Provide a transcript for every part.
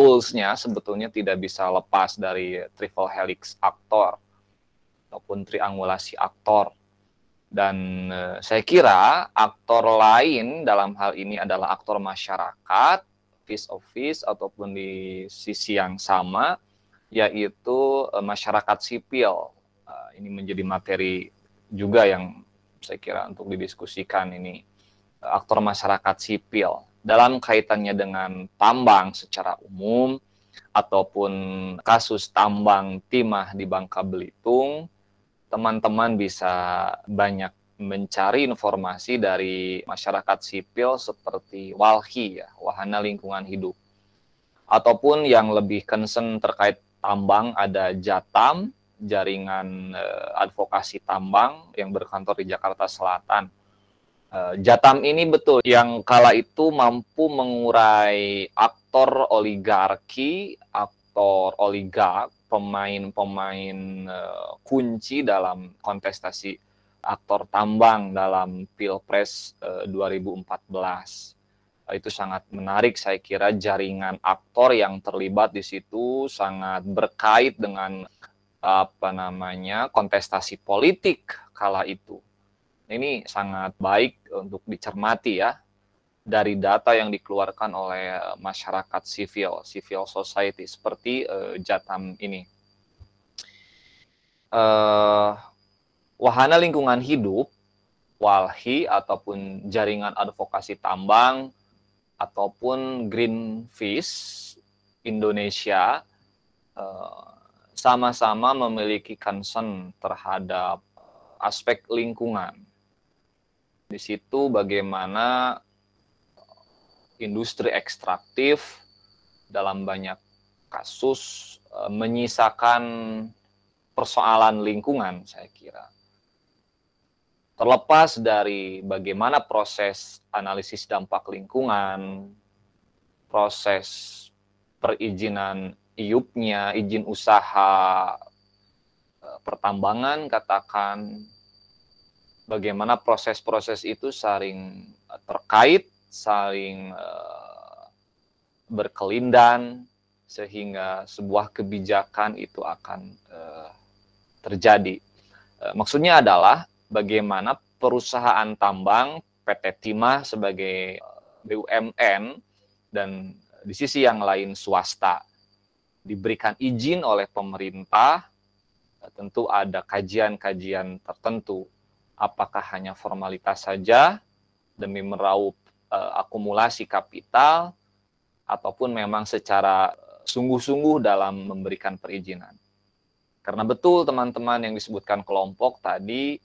toolsnya sebetulnya tidak bisa lepas dari triple helix aktor ataupun triangulasi aktor dan uh, saya kira aktor lain dalam hal ini adalah aktor masyarakat, face office ataupun di sisi yang sama, yaitu uh, masyarakat sipil. uh, ini menjadi materi juga yang saya kira untuk didiskusikan ini aktor masyarakat sipil dalam kaitannya dengan tambang secara umum ataupun kasus tambang timah di Bangka Belitung teman-teman bisa banyak mencari informasi dari masyarakat sipil seperti walhi ya, wahana lingkungan hidup. Ataupun yang lebih concern terkait tambang ada Jatam, jaringan eh, advokasi tambang yang berkantor di Jakarta Selatan. Eh, Jatam ini betul yang kala itu mampu mengurai aktor oligarki, aktor oligark pemain-pemain uh, kunci dalam kontestasi aktor tambang dalam Pilpres uh, 2014. Uh, itu sangat menarik saya kira jaringan aktor yang terlibat di situ sangat berkait dengan apa namanya kontestasi politik kala itu. Ini sangat baik untuk dicermati ya dari data yang dikeluarkan oleh eh, masyarakat sivil, civil society seperti uh, Jatam ini. Uh, wahana lingkungan hidup, walhi ataupun jaringan advokasi tambang ataupun Greenpeace Indonesia sama-sama uh, memiliki concern terhadap aspek lingkungan. Di situ bagaimana industri ekstraktif dalam banyak kasus eh, menyisakan persoalan lingkungan saya kira. Terlepas dari bagaimana proses analisis dampak lingkungan, proses perizinan iupnya, izin usaha eh, pertambangan katakan bagaimana proses-proses itu saling eh, terkait saling uh, berkelindan sehingga sebuah kebijakan itu akan uh, terjadi. Uh, maksudnya adalah bagaimana perusahaan tambang PT Timah sebagai BUMN dan di sisi yang lain swasta diberikan izin oleh pemerintah tentu ada kajian-kajian tertentu apakah hanya formalitas saja demi meraup uh, akumulasi kapital ataupun memang secara eh, sungguh-sungguh dalam memberikan perizinan. Karena betul teman-teman yang disebutkan kelompok tadi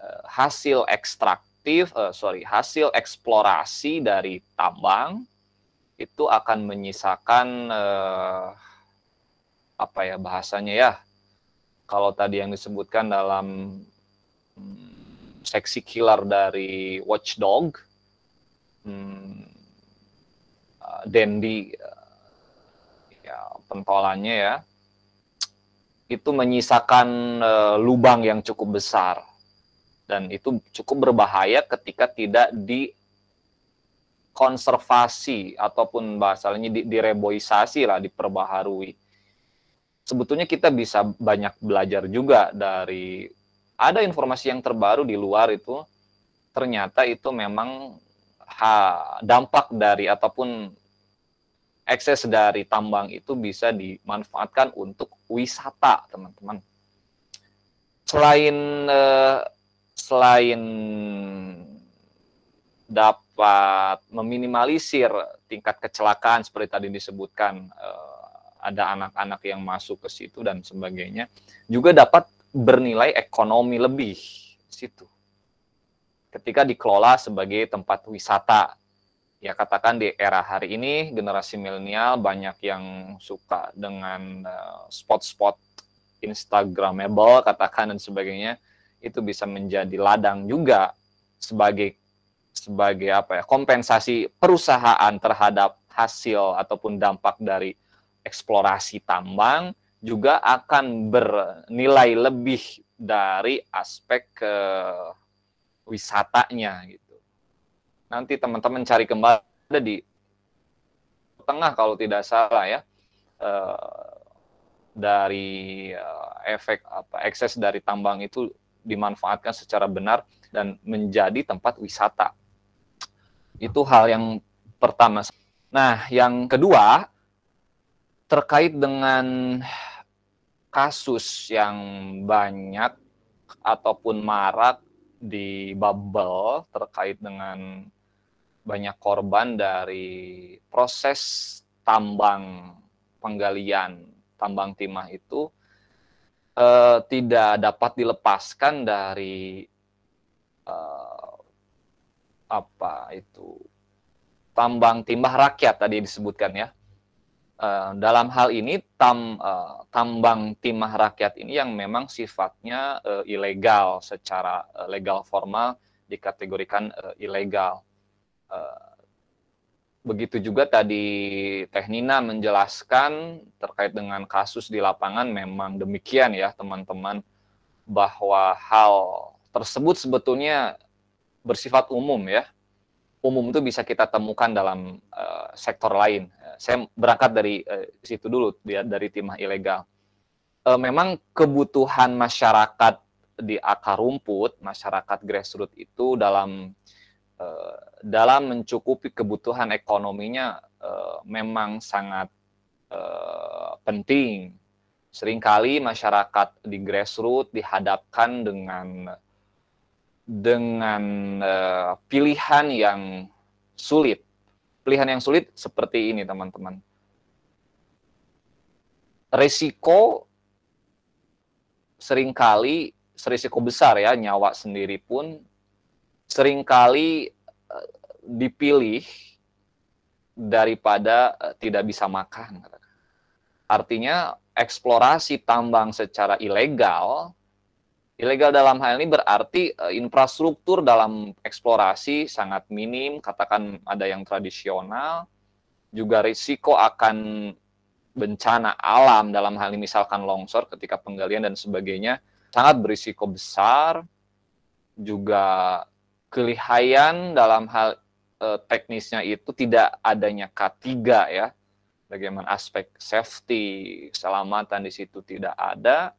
uh, hasil ekstraktif, uh, sorry hasil eksplorasi dari tambang itu akan menyisakan uh, apa ya bahasanya ya kalau tadi yang disebutkan dalam hmm, seksi killer dari Watchdog hmm, Dendi ya pentolannya ya itu menyisakan uh, lubang yang cukup besar dan itu cukup berbahaya ketika tidak di konservasi ataupun bahasanya direboisasi lah diperbaharui sebetulnya kita bisa banyak belajar juga dari ada informasi yang terbaru di luar itu ternyata itu memang ha, dampak dari ataupun ekses dari tambang itu bisa dimanfaatkan untuk wisata, teman-teman. Selain eh, selain dapat meminimalisir tingkat kecelakaan seperti tadi disebutkan eh, ada anak-anak yang masuk ke situ dan sebagainya, juga dapat bernilai ekonomi lebih situ ketika dikelola sebagai tempat wisata. Ya katakan di era hari ini generasi milenial banyak yang suka dengan eh, spot-spot instagramable katakan dan sebagainya itu bisa menjadi ladang juga sebagai sebagai apa ya kompensasi perusahaan terhadap hasil ataupun dampak dari eksplorasi tambang juga akan bernilai lebih dari aspek eh, wisatanya gitu. Nanti teman-teman cari kembali ada di tengah kalau tidak salah ya. E, dari eh, efek apa ekses dari tambang itu dimanfaatkan secara benar dan menjadi tempat wisata. Itu hal yang pertama. Nah, yang kedua terkait dengan kasus yang banyak ataupun marak di bubble terkait dengan banyak korban dari proses tambang penggalian tambang timah itu eh, tidak dapat dilepaskan dari eh, apa itu tambang timah rakyat tadi disebutkan ya Eh, dalam hal ini tam, uh, tambang timah rakyat ini yang memang sifatnya uh, ilegal secara uh, legal formal dikategorikan uh, ilegal. Uh, begitu juga tadi Teh Nina menjelaskan terkait dengan kasus di lapangan memang demikian ya teman-teman bahwa hal tersebut sebetulnya bersifat umum ya umum itu bisa kita temukan dalam uh, sektor lain. Saya berangkat dari uh, situ dulu, ya, dari timah ilegal. Uh, memang kebutuhan masyarakat di akar rumput, masyarakat grassroots itu dalam uh, dalam mencukupi kebutuhan ekonominya uh, memang sangat uh, penting. Seringkali masyarakat di grassroots dihadapkan dengan dengan uh, pilihan yang sulit. Pilihan yang sulit seperti ini, teman-teman. risiko seringkali serisiko besar ya nyawa sendiri pun seringkali uh, dipilih daripada uh, tidak bisa makan. Artinya eksplorasi tambang secara ilegal Ilegal dalam hal ini berarti eh, infrastruktur dalam eksplorasi sangat minim, katakan ada yang tradisional, juga risiko akan bencana alam dalam hal ini misalkan longsor ketika penggalian dan sebagainya sangat berisiko besar, juga kelihayan dalam hal eh, teknisnya itu tidak adanya K3 ya. Bagaimana aspek safety, keselamatan di situ tidak ada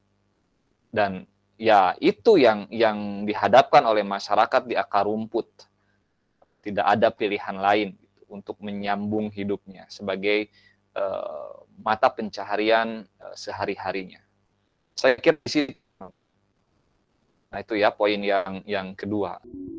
dan ya itu yang yang dihadapkan oleh masyarakat di akar rumput. Tidak ada pilihan lain gitu untuk menyambung hidupnya sebagai uh, mata pencaharian uh, sehari-harinya. Saya kira di sini Nah, itu ya poin yang yang kedua.